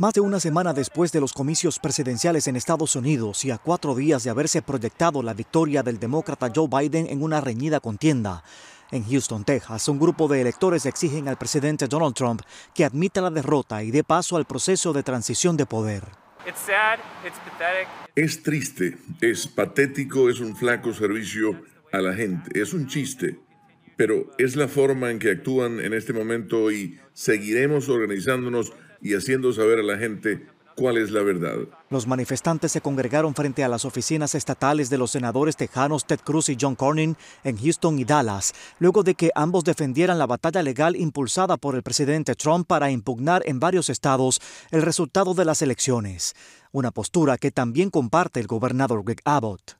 Más de una semana después de los comicios presidenciales en Estados Unidos y a cuatro días de haberse proyectado la victoria del demócrata Joe Biden en una reñida contienda, en Houston, Texas, un grupo de electores exigen al presidente Donald Trump que admita la derrota y dé paso al proceso de transición de poder. Es triste, es patético, es un flaco servicio a la gente, es un chiste, pero es la forma en que actúan en este momento y seguiremos organizándonos y haciendo saber a la gente cuál es la verdad. Los manifestantes se congregaron frente a las oficinas estatales de los senadores tejanos Ted Cruz y John Cornyn en Houston y Dallas, luego de que ambos defendieran la batalla legal impulsada por el presidente Trump para impugnar en varios estados el resultado de las elecciones, una postura que también comparte el gobernador Greg Abbott.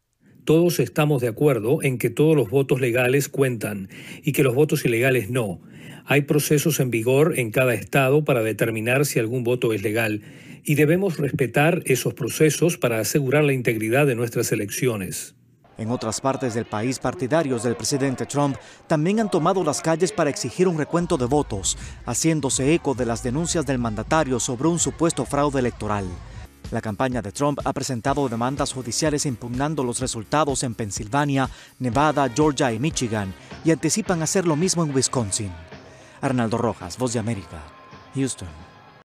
Todos estamos de acuerdo en que todos los votos legales cuentan y que los votos ilegales no. Hay procesos en vigor en cada estado para determinar si algún voto es legal y debemos respetar esos procesos para asegurar la integridad de nuestras elecciones. En otras partes del país, partidarios del presidente Trump también han tomado las calles para exigir un recuento de votos, haciéndose eco de las denuncias del mandatario sobre un supuesto fraude electoral. La campaña de Trump ha presentado demandas judiciales impugnando los resultados en Pensilvania, Nevada, Georgia y Michigan y anticipan hacer lo mismo en Wisconsin. Arnaldo Rojas, Voz de América, Houston.